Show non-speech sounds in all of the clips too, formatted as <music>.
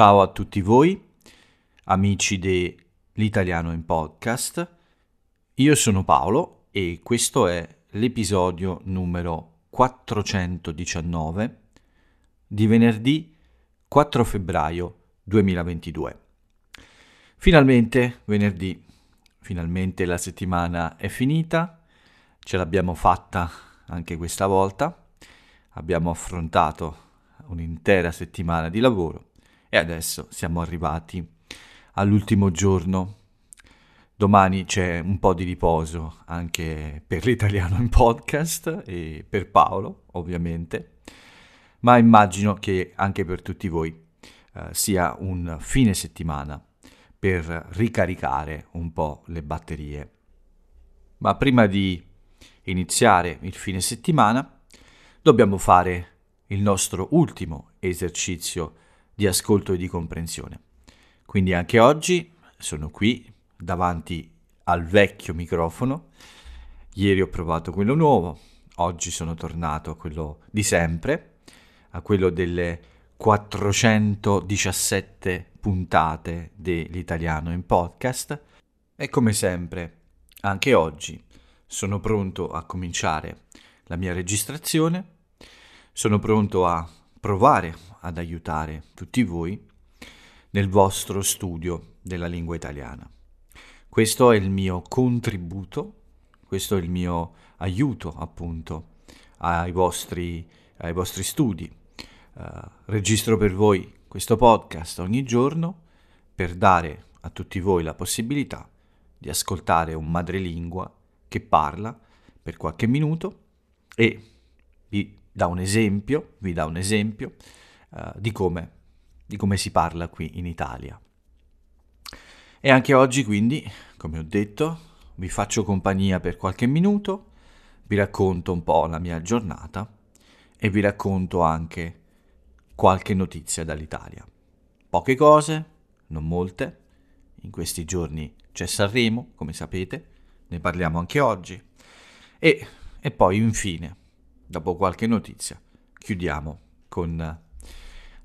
Ciao a tutti voi, amici dell'Italiano in Podcast. Io sono Paolo e questo è l'episodio numero 419 di venerdì 4 febbraio 2022. Finalmente venerdì, finalmente la settimana è finita, ce l'abbiamo fatta anche questa volta, abbiamo affrontato un'intera settimana di lavoro e adesso siamo arrivati all'ultimo giorno. Domani c'è un po' di riposo anche per l'italiano in podcast e per Paolo, ovviamente, ma immagino che anche per tutti voi eh, sia un fine settimana per ricaricare un po' le batterie. Ma prima di iniziare il fine settimana, dobbiamo fare il nostro ultimo esercizio di ascolto e di comprensione. Quindi anche oggi sono qui davanti al vecchio microfono. Ieri ho provato quello nuovo, oggi sono tornato a quello di sempre, a quello delle 417 puntate dell'italiano in podcast e come sempre, anche oggi sono pronto a cominciare la mia registrazione, sono pronto a provare ad aiutare tutti voi nel vostro studio della lingua italiana. Questo è il mio contributo, questo è il mio aiuto appunto ai vostri, ai vostri studi. Uh, registro per voi questo podcast ogni giorno per dare a tutti voi la possibilità di ascoltare un madrelingua che parla per qualche minuto e vi dà un esempio, vi dà un esempio eh, di, come, di come si parla qui in Italia. E anche oggi quindi, come ho detto, vi faccio compagnia per qualche minuto, vi racconto un po' la mia giornata e vi racconto anche qualche notizia dall'Italia. Poche cose, non molte, in questi giorni c'è Sanremo, come sapete, ne parliamo anche oggi, e, e poi infine, dopo qualche notizia, chiudiamo con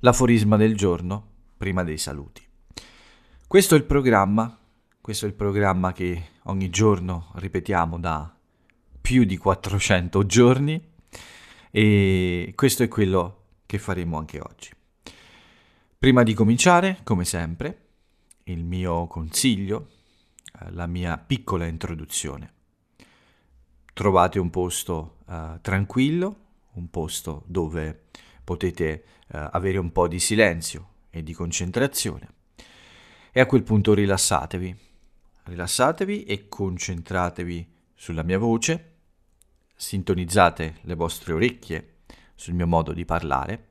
l'aforisma del giorno prima dei saluti. Questo è il programma, questo è il programma che ogni giorno ripetiamo da più di 400 giorni e questo è quello che faremo anche oggi. Prima di cominciare, come sempre, il mio consiglio, eh, la mia piccola introduzione. Trovate un posto uh, tranquillo, un posto dove potete eh, avere un po' di silenzio e di concentrazione. E a quel punto rilassatevi, rilassatevi e concentratevi sulla mia voce, sintonizzate le vostre orecchie sul mio modo di parlare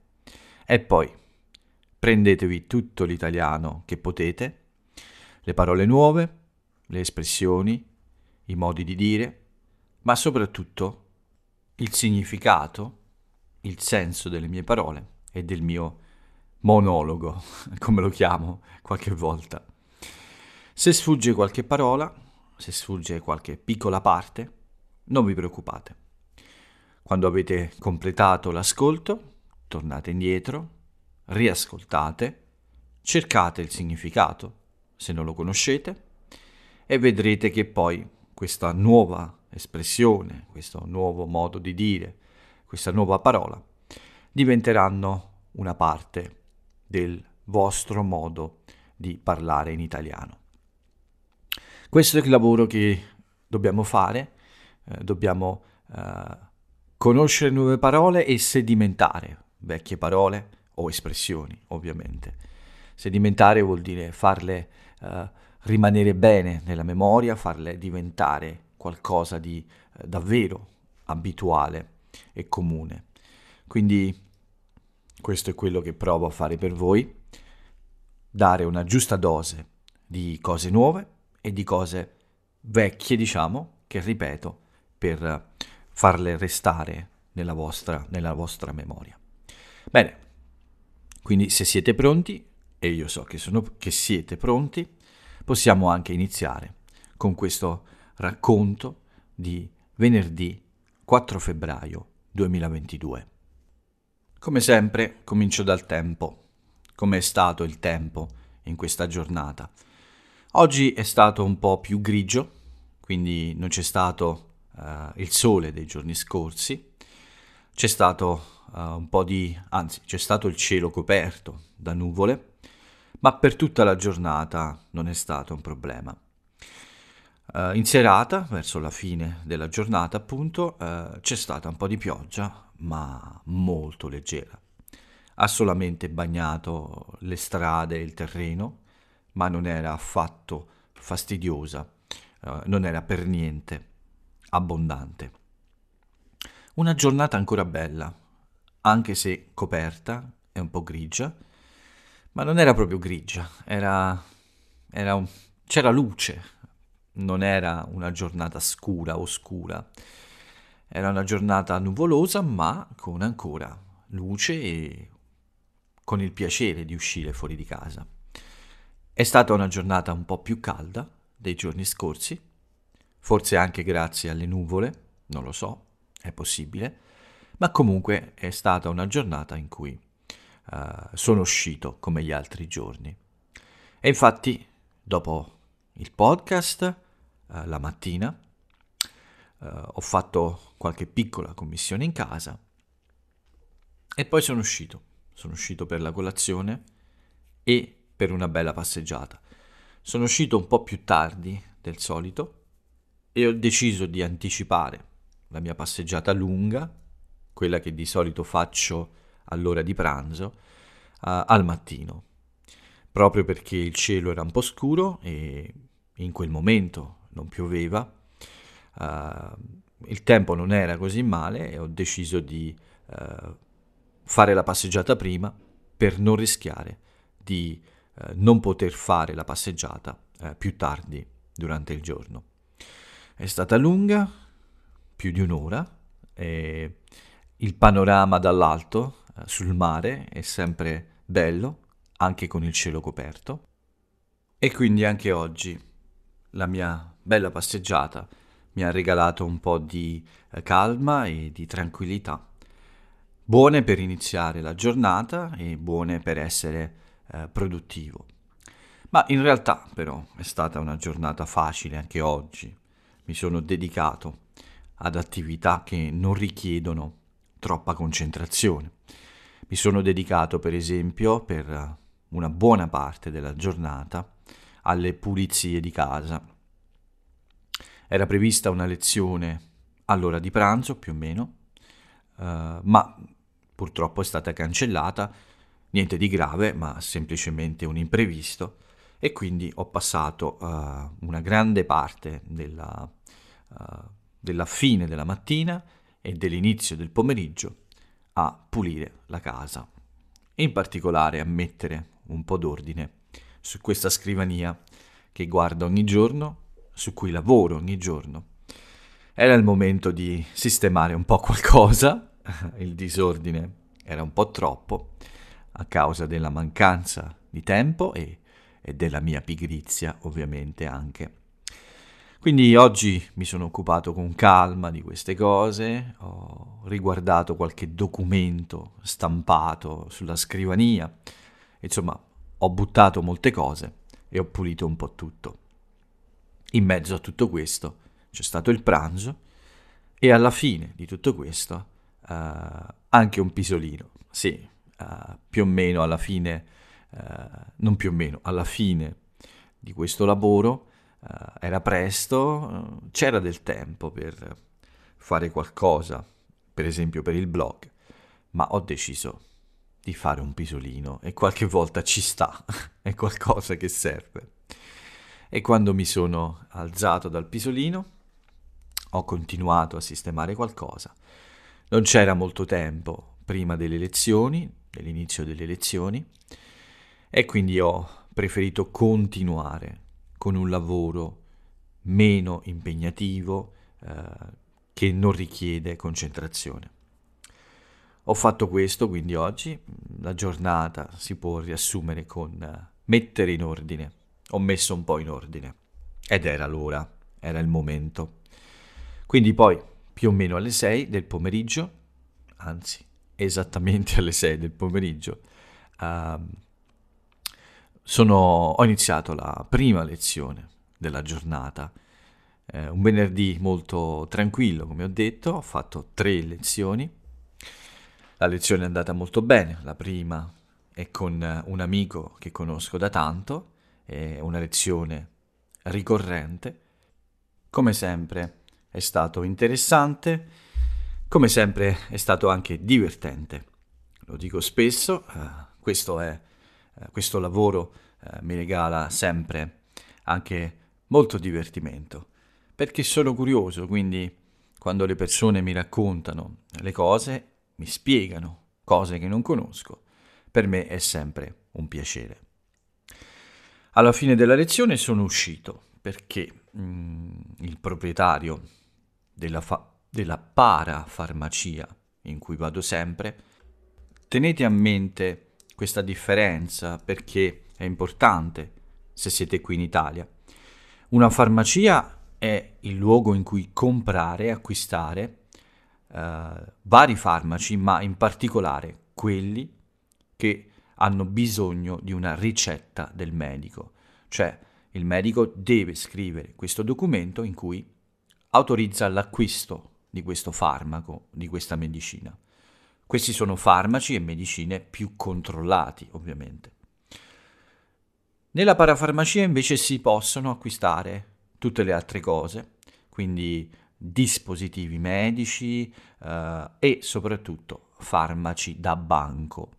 e poi prendetevi tutto l'italiano che potete, le parole nuove, le espressioni, i modi di dire, ma soprattutto il significato il senso delle mie parole e del mio monologo, <laughs> come lo chiamo qualche volta. Se sfugge qualche parola, se sfugge qualche piccola parte, non vi preoccupate. Quando avete completato l'ascolto, tornate indietro, riascoltate, cercate il significato, se non lo conoscete, e vedrete che poi questa nuova espressione, questo nuovo modo di dire, questa nuova parola, diventeranno una parte del vostro modo di parlare in italiano. Questo è il lavoro che dobbiamo fare, eh, dobbiamo eh, conoscere nuove parole e sedimentare vecchie parole o espressioni, ovviamente. Sedimentare vuol dire farle eh, rimanere bene nella memoria, farle diventare qualcosa di eh, davvero abituale e comune. Quindi questo è quello che provo a fare per voi, dare una giusta dose di cose nuove e di cose vecchie, diciamo, che ripeto, per farle restare nella vostra, nella vostra memoria. Bene, quindi se siete pronti, e io so che, sono, che siete pronti, possiamo anche iniziare con questo racconto di venerdì 4 febbraio 2022. Come sempre comincio dal tempo, come è stato il tempo in questa giornata. Oggi è stato un po' più grigio, quindi non c'è stato uh, il sole dei giorni scorsi, c'è stato uh, un po' di, anzi c'è stato il cielo coperto da nuvole, ma per tutta la giornata non è stato un problema. Uh, in serata, verso la fine della giornata appunto, uh, c'è stata un po' di pioggia, ma molto leggera. Ha solamente bagnato le strade e il terreno, ma non era affatto fastidiosa, uh, non era per niente abbondante. Una giornata ancora bella, anche se coperta e un po' grigia, ma non era proprio grigia, era, era un, c'era luce, non era una giornata scura, oscura, era una giornata nuvolosa ma con ancora luce e con il piacere di uscire fuori di casa. È stata una giornata un po' più calda dei giorni scorsi, forse anche grazie alle nuvole, non lo so, è possibile, ma comunque è stata una giornata in cui uh, sono uscito come gli altri giorni. E infatti, dopo il podcast, eh, la mattina, eh, ho fatto qualche piccola commissione in casa e poi sono uscito. Sono uscito per la colazione e per una bella passeggiata. Sono uscito un po' più tardi del solito e ho deciso di anticipare la mia passeggiata lunga, quella che di solito faccio all'ora di pranzo, uh, al mattino, proprio perché il cielo era un po' scuro e in quel momento non pioveva, uh, il tempo non era così male e ho deciso di uh, fare la passeggiata prima per non rischiare di uh, non poter fare la passeggiata più tardi durante il giorno. È stata lunga, più di un'ora, e il panorama dall'alto sul mare è sempre bello, anche con il cielo coperto. E quindi anche oggi la mia bella passeggiata, mi ha regalato un po' di eh, calma e di tranquillità. Buone per iniziare la giornata e buone per essere eh, produttivo. Ma in realtà però è stata una giornata facile anche oggi. Mi sono dedicato ad attività che non richiedono troppa concentrazione. Mi sono dedicato per esempio per una buona parte della giornata alle pulizie di casa era prevista una lezione all'ora di pranzo, più o meno, eh, ma purtroppo è stata cancellata. Niente di grave, ma semplicemente un imprevisto. E quindi ho passato eh, una grande parte della, eh, della fine della mattina e dell'inizio del pomeriggio a pulire la casa. In particolare a mettere un po' d'ordine su questa scrivania che guardo ogni giorno su cui lavoro ogni giorno. Era il momento di sistemare un po' qualcosa, <laughs> il disordine era un po' troppo a causa della mancanza di tempo e, e della mia pigrizia ovviamente anche. Quindi oggi mi sono occupato con calma di queste cose, ho riguardato qualche documento stampato sulla scrivania, insomma ho buttato molte cose e ho pulito un po' tutto. In mezzo a tutto questo c'è stato il pranzo e alla fine di tutto questo uh, anche un pisolino. Sì, uh, più o meno alla fine, uh, non più o meno, alla fine di questo lavoro era presto, c'era del tempo per fare qualcosa, per esempio per il blog, ma ho deciso di fare un pisolino e qualche volta ci sta, <laughs> è qualcosa che serve e quando mi sono alzato dal pisolino ho continuato a sistemare qualcosa. Non c'era molto tempo prima delle elezioni, dell'inizio delle elezioni, e quindi ho preferito continuare con un lavoro meno impegnativo eh, che non richiede concentrazione. Ho fatto questo, quindi oggi la giornata si può riassumere con eh, mettere in ordine ho messo un po' in ordine. Ed era l'ora, era il momento. Quindi poi, più o meno alle 6 del pomeriggio, anzi, esattamente alle 6 del pomeriggio, uh, sono, ho iniziato la prima lezione della giornata. Eh, un venerdì molto tranquillo, come ho detto, ho fatto tre lezioni. La lezione è andata molto bene, la prima è con un amico che conosco da tanto, è una lezione ricorrente. Come sempre è stato interessante, come sempre è stato anche divertente. Lo dico spesso, eh, questo, è, eh, questo, lavoro eh, mi regala sempre anche molto divertimento, perché sono curioso, quindi quando le persone mi raccontano le cose, mi spiegano cose che non conosco, per me è sempre un piacere. Alla fine della lezione sono uscito perché mh, mm, il proprietario della, fa- della parafarmacia in cui vado sempre, tenete a mente questa differenza perché è importante se siete qui in Italia. Una farmacia è il luogo in cui comprare e acquistare eh, vari farmaci, ma in particolare quelli che hanno bisogno di una ricetta del medico, cioè il medico deve scrivere questo documento in cui autorizza l'acquisto di questo farmaco, di questa medicina. Questi sono farmaci e medicine più controllati, ovviamente. Nella parafarmacia invece si possono acquistare tutte le altre cose, quindi dispositivi medici eh, e soprattutto farmaci da banco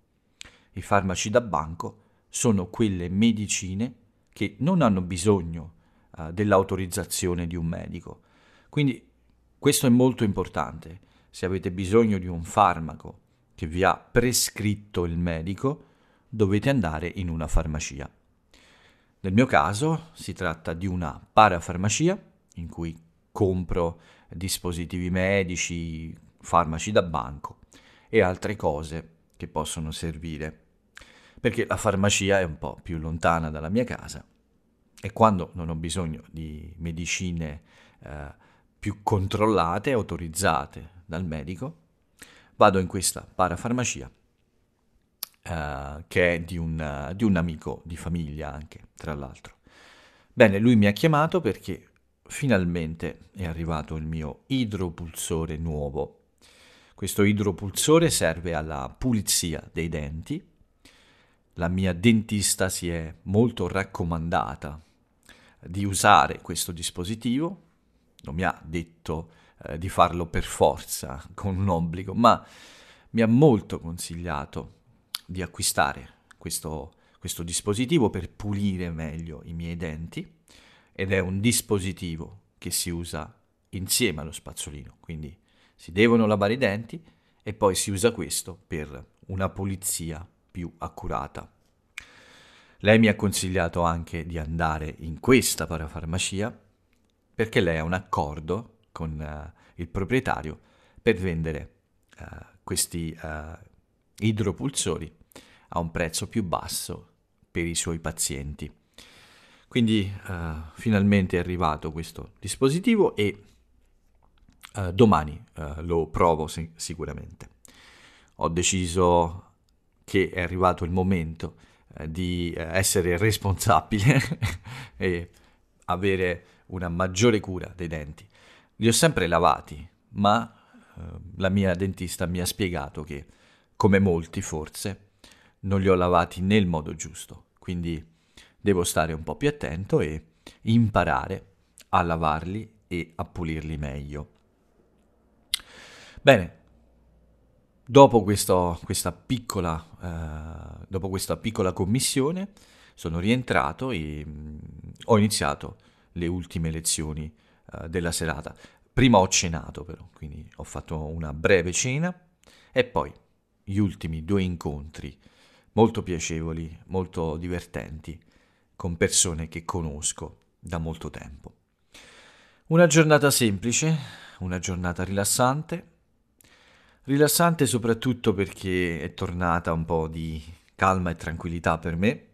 i farmaci da banco sono quelle medicine che non hanno bisogno eh, dell'autorizzazione di un medico. Quindi questo è molto importante. Se avete bisogno di un farmaco che vi ha prescritto il medico, dovete andare in una farmacia. Nel mio caso si tratta di una parafarmacia in cui compro dispositivi medici, farmaci da banco e altre cose che possono servire perché la farmacia è un po' più lontana dalla mia casa e quando non ho bisogno di medicine eh, più controllate, autorizzate dal medico, vado in questa parafarmacia eh, che è di un, di un amico di famiglia anche, tra l'altro. Bene, lui mi ha chiamato perché finalmente è arrivato il mio idropulsore nuovo. Questo idropulsore serve alla pulizia dei denti la mia dentista si è molto raccomandata di usare questo dispositivo, non mi ha detto eh, di farlo per forza, <laughs> con un obbligo, ma mi ha molto consigliato di acquistare questo, questo dispositivo per pulire meglio i miei denti ed è un dispositivo che si usa insieme allo spazzolino, quindi si devono lavare i denti e poi si usa questo per una pulizia più accurata. Lei mi ha consigliato anche di andare in questa parafarmacia perché lei ha un accordo con uh, il proprietario per vendere uh, questi uh, idropulsori a un prezzo più basso per i suoi pazienti. Quindi finalmente è arrivato questo dispositivo e domani lo provo sic- sicuramente. Ho deciso che è arrivato il momento eh, di eh, essere responsabile <laughs> e avere una maggiore cura dei denti. Li ho sempre lavati, ma eh, la mia dentista mi ha spiegato che, come molti forse, non li ho lavati nel modo giusto, quindi devo stare un po' più attento e imparare a lavarli e a pulirli meglio. Bene, Dopo, questo, questa piccola, eh, dopo questa piccola commissione sono rientrato e mh, mm, ho iniziato le ultime lezioni eh, della serata. Prima ho cenato però, quindi ho fatto una breve cena e poi gli ultimi due incontri molto piacevoli, molto divertenti, con persone che conosco da molto tempo. Una giornata semplice, una giornata rilassante, Rilassante soprattutto perché è tornata un po' di calma e tranquillità per me.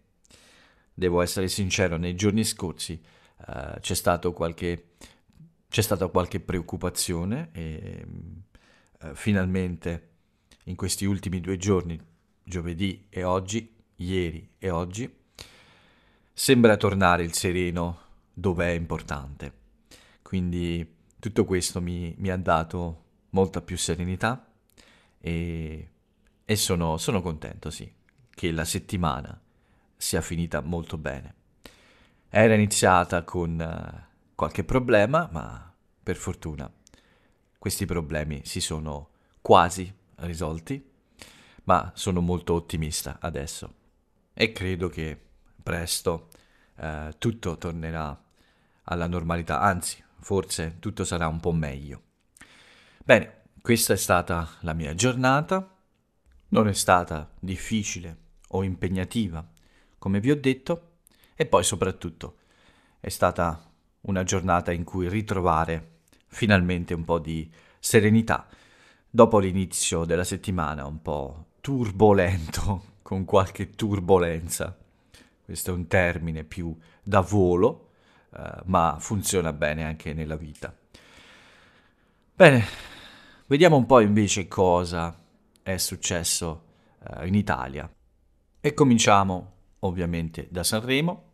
Devo essere sincero, nei giorni scorsi uh, c'è, qualche, c'è, stata qualche preoccupazione e uh, finalmente in questi ultimi due giorni, giovedì e oggi, ieri e oggi, sembra tornare il sereno dove è importante. Quindi tutto questo mi, mi ha dato molta più serenità e, e sono, sono contento, sì, che la settimana sia finita molto bene. Era iniziata con eh, qualche problema, ma per fortuna questi problemi si sono quasi risolti, ma sono molto ottimista adesso e credo che presto uh, tutto tornerà alla normalità, anzi, forse tutto sarà un po' meglio. Bene, questa è stata la mia giornata, non è stata difficile o impegnativa, come vi ho detto, e poi soprattutto è stata una giornata in cui ritrovare finalmente un po' di serenità dopo l'inizio della settimana un po' turbolento, <laughs> con qualche turbolenza. Questo è un termine più da volo, eh, ma funziona bene anche nella vita. Bene, Vediamo un po' invece cosa è successo eh, in Italia. E cominciamo ovviamente da Sanremo.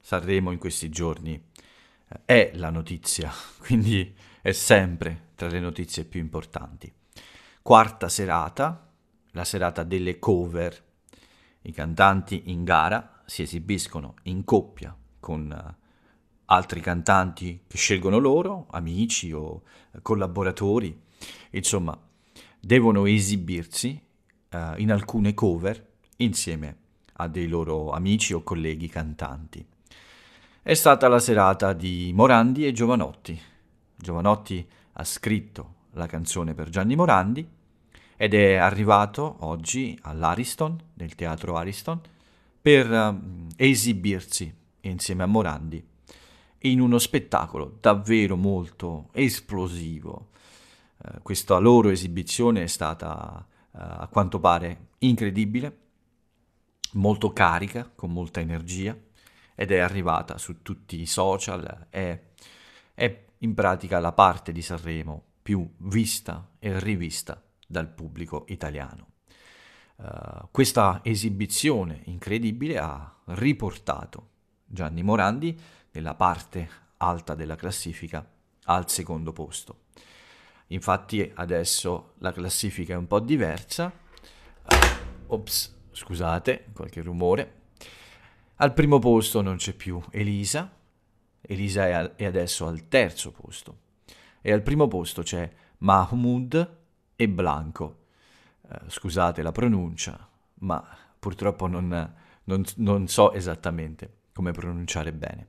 Sanremo in questi giorni eh, è la notizia, <laughs> quindi è sempre tra le notizie più importanti. Quarta serata, la serata delle cover. I cantanti in gara si esibiscono in coppia con eh, altri cantanti che scelgono loro, amici o eh, collaboratori Insomma, devono esibirsi uh, in alcune cover insieme a dei loro amici o colleghi cantanti. È stata la serata di Morandi e Giovanotti. Giovanotti ha scritto la canzone per Gianni Morandi ed è arrivato oggi all'Ariston, nel teatro Ariston, per eh, esibirsi insieme a Morandi in uno spettacolo davvero molto esplosivo, eh, questa loro esibizione è stata eh, a quanto pare incredibile, molto carica, con molta energia ed è arrivata su tutti i social, è, è in pratica la parte di Sanremo più vista e rivista dal pubblico italiano. Uh, questa esibizione incredibile ha riportato Gianni Morandi nella parte alta della classifica al secondo posto. Infatti adesso la classifica è un po' diversa. Uh, ops, scusate, qualche rumore. Al primo posto non c'è più Elisa. Elisa è, al- è adesso al terzo posto. E al primo posto c'è Mahmoud e Blanco. Uh, scusate la pronuncia, ma purtroppo non, non, non, so esattamente come pronunciare bene.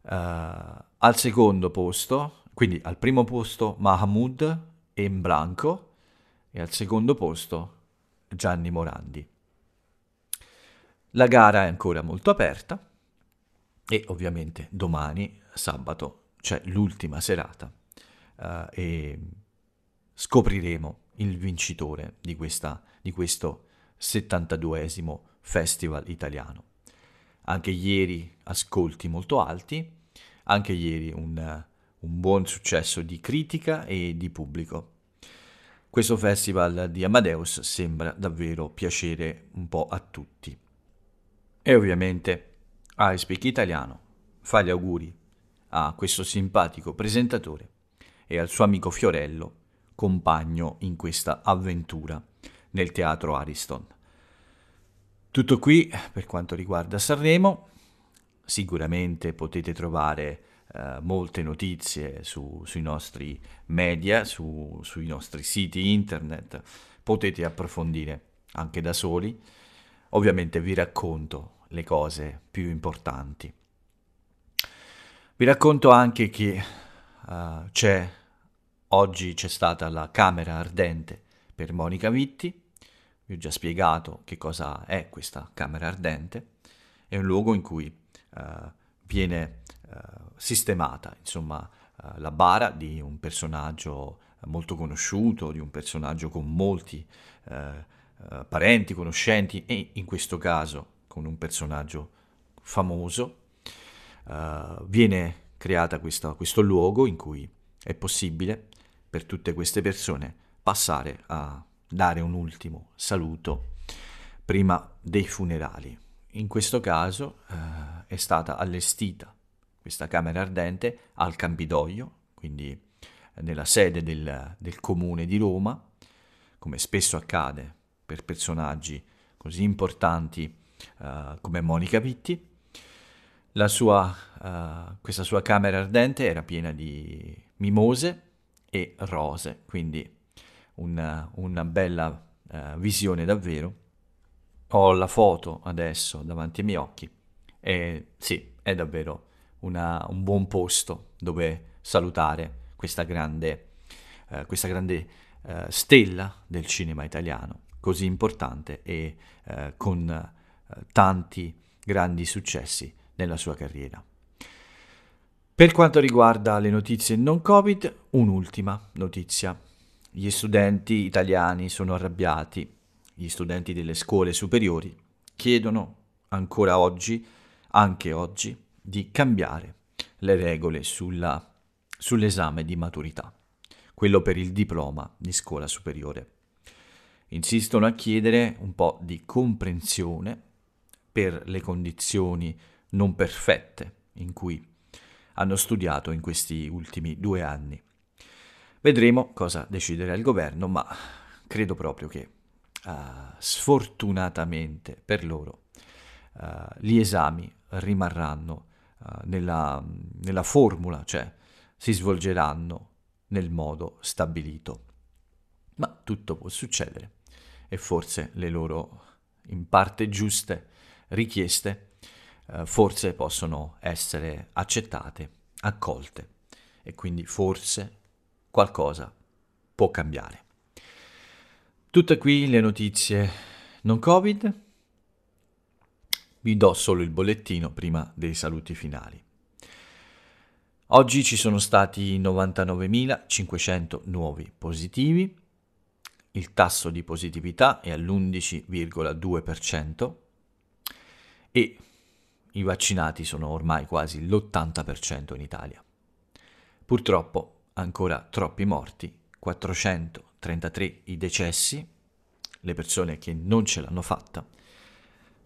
Uh, al secondo posto quindi al primo posto Mahmoud in Blanco e al secondo posto Gianni Morandi. La gara è ancora molto aperta e ovviamente domani, sabato, c'è l'ultima serata eh, e scopriremo il vincitore di, questa, di questo 72esimo Festival italiano. Anche ieri ascolti molto alti, anche ieri un un buon successo di critica e di pubblico. Questo festival di Amadeus sembra davvero piacere un po' a tutti. E ovviamente I Speak Italiano fa gli auguri a questo simpatico presentatore e al suo amico Fiorello, compagno in questa avventura nel teatro Ariston. Tutto qui per quanto riguarda Sanremo, sicuramente potete trovare eh, molte notizie su, sui nostri media, su, sui nostri siti internet, potete approfondire anche da soli. Ovviamente vi racconto le cose più importanti. Vi racconto anche che uh, c'è, oggi c'è stata la Camera Ardente per Monica Vitti, vi ho già spiegato che cosa è questa Camera Ardente, è un luogo in cui uh, viene eh, sistemata, insomma uh, la bara di un personaggio molto conosciuto, di un personaggio con molti eh, parenti, conoscenti e in questo caso con un personaggio famoso, viene creata questa, questo luogo in cui è possibile per tutte queste persone passare a dare un ultimo saluto prima dei funerali. In questo caso eh, è stata allestita questa camera ardente, al Campidoglio, quindi eh, nella sede del, del comune di Roma, come spesso accade per personaggi così importanti uh, come Monica Vitti. Sua, uh, questa sua camera ardente era piena di mimose e rose, quindi una, una bella uh, visione davvero. Ho la foto adesso davanti ai miei occhi e sì, è davvero una, un buon posto dove salutare questa grande, eh, questa grande eh, stella del cinema italiano, così importante e eh, con eh, tanti grandi successi nella sua carriera. Per quanto riguarda le notizie non Covid, un'ultima notizia. Gli studenti italiani sono arrabbiati, gli studenti delle scuole superiori chiedono ancora oggi, anche oggi, di cambiare le regole sulla, sull'esame di maturità, quello per il diploma di scuola superiore. Insistono a chiedere un po' di comprensione per le condizioni non perfette in cui hanno studiato in questi ultimi due anni. Vedremo cosa deciderà il governo, ma credo proprio che uh, sfortunatamente per loro uh, gli esami rimarranno eh, nella, nella formula, cioè si svolgeranno nel modo stabilito. Ma tutto può succedere e forse le loro, in parte giuste, richieste eh, forse possono essere accettate, accolte e quindi forse qualcosa può cambiare. Tutte qui le notizie non Covid, vi do solo il bollettino prima dei saluti finali. Oggi ci sono stati 99.500 nuovi positivi, il tasso di positività è all'11,2% e i vaccinati sono ormai quasi l'80% in Italia. Purtroppo ancora troppi morti, 433 i decessi, le persone che non ce l'hanno fatta,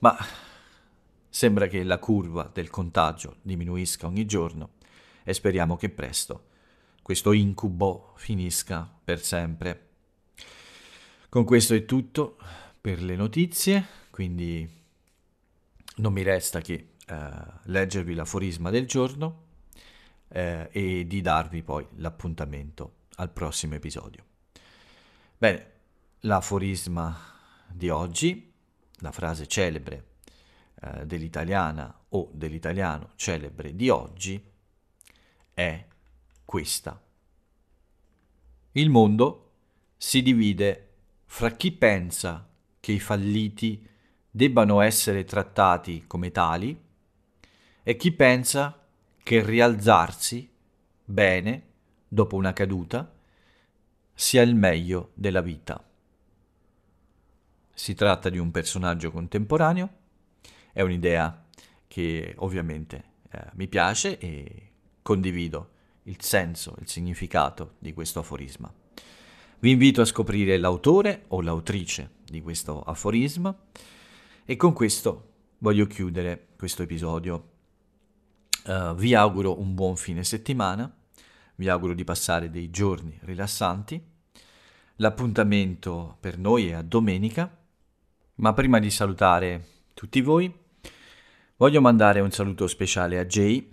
ma Sembra che la curva del contagio diminuisca ogni giorno e speriamo che presto questo incubo finisca per sempre. Con questo è tutto per le notizie, quindi non mi resta che eh, leggervi l'aforisma del giorno eh, e di darvi poi l'appuntamento al prossimo episodio. Bene, l'aforisma di oggi, la frase celebre eh, dell'italiana o dell'italiano celebre di oggi è questa. Il mondo si divide fra chi pensa che i falliti debbano essere trattati come tali e chi pensa che rialzarsi bene dopo una caduta sia il meglio della vita. Si tratta di un personaggio contemporaneo è un'idea che ovviamente eh, mi piace e condivido il senso, il significato di questo aforisma. Vi invito a scoprire l'autore o l'autrice di questo aforisma e con questo voglio chiudere questo episodio. Uh, vi auguro un buon fine settimana, vi auguro di passare dei giorni rilassanti. L'appuntamento per noi è a domenica, ma prima di salutare tutti voi. Voglio mandare un saluto speciale a Jay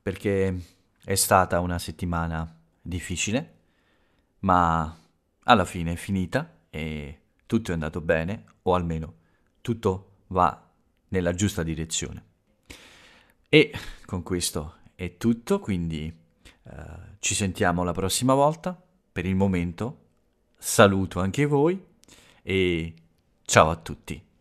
perché è stata una settimana difficile, ma alla fine è finita e tutto è andato bene, o almeno tutto va nella giusta direzione. E con questo è tutto, quindi eh, ci sentiamo la prossima volta. Per il momento saluto anche voi e ciao a tutti.